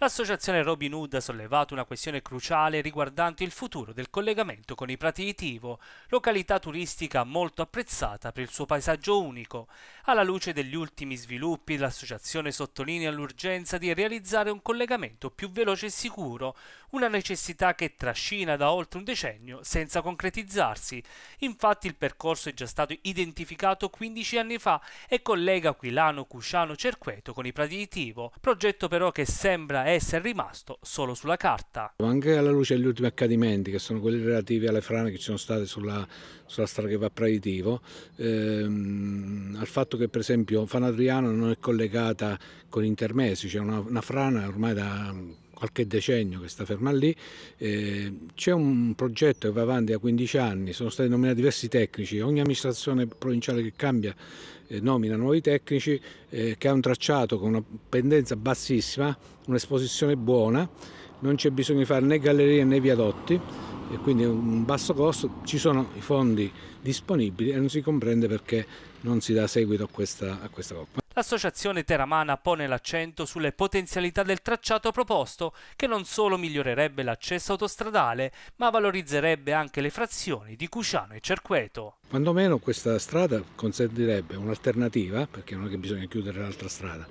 L'associazione Robin Hood ha sollevato una questione cruciale riguardante il futuro del collegamento con i Prati di Tivo, località turistica molto apprezzata per il suo paesaggio unico. Alla luce degli ultimi sviluppi, l'associazione sottolinea l'urgenza di realizzare un collegamento più veloce e sicuro, una necessità che trascina da oltre un decennio senza concretizzarsi. Infatti il percorso è già stato identificato 15 anni fa e collega Aquilano Cusciano Cerqueto con i Prati di Tivo, progetto però che sembra a essere rimasto solo sulla carta. Anche alla luce degli ultimi accadimenti, che sono quelli relativi alle frane che ci sono state sulla, sulla strada che va a Praditivo, ehm, al fatto che per esempio Fanadriano non è collegata con Intermesi, c'è cioè una, una frana ormai da qualche decennio che sta ferma lì. Eh, c'è un progetto che va avanti da 15 anni, sono stati nominati diversi tecnici, ogni amministrazione provinciale che cambia eh, nomina nuovi tecnici eh, che ha un tracciato con una pendenza bassissima, un'esposizione buona, non c'è bisogno di fare né gallerie né viadotti e quindi un basso costo, ci sono i fondi disponibili e non si comprende perché non si dà seguito a questa, a questa coppa l'associazione Teramana pone l'accento sulle potenzialità del tracciato proposto, che non solo migliorerebbe l'accesso autostradale, ma valorizzerebbe anche le frazioni di Cusciano e Cerqueto. Quando meno questa strada consentirebbe un'alternativa, perché non è che bisogna chiudere l'altra strada,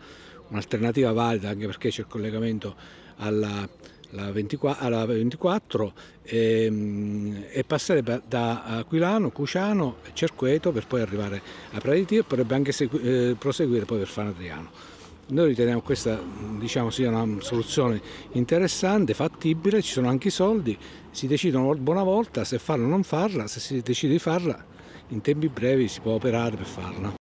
un'alternativa valida anche perché c'è il collegamento alla la 24, alla 24 ehm, e, e, passerebbe da Aquilano, Cuciano, Cerqueto per poi arrivare a Praditio e potrebbe anche eh, proseguire poi per Fan Adriano. Noi riteniamo questa diciamo, sia una soluzione interessante, fattibile, ci sono anche i soldi, si decide una buona volta se farla o non farla, se si decide di farla in tempi brevi si può operare per farla.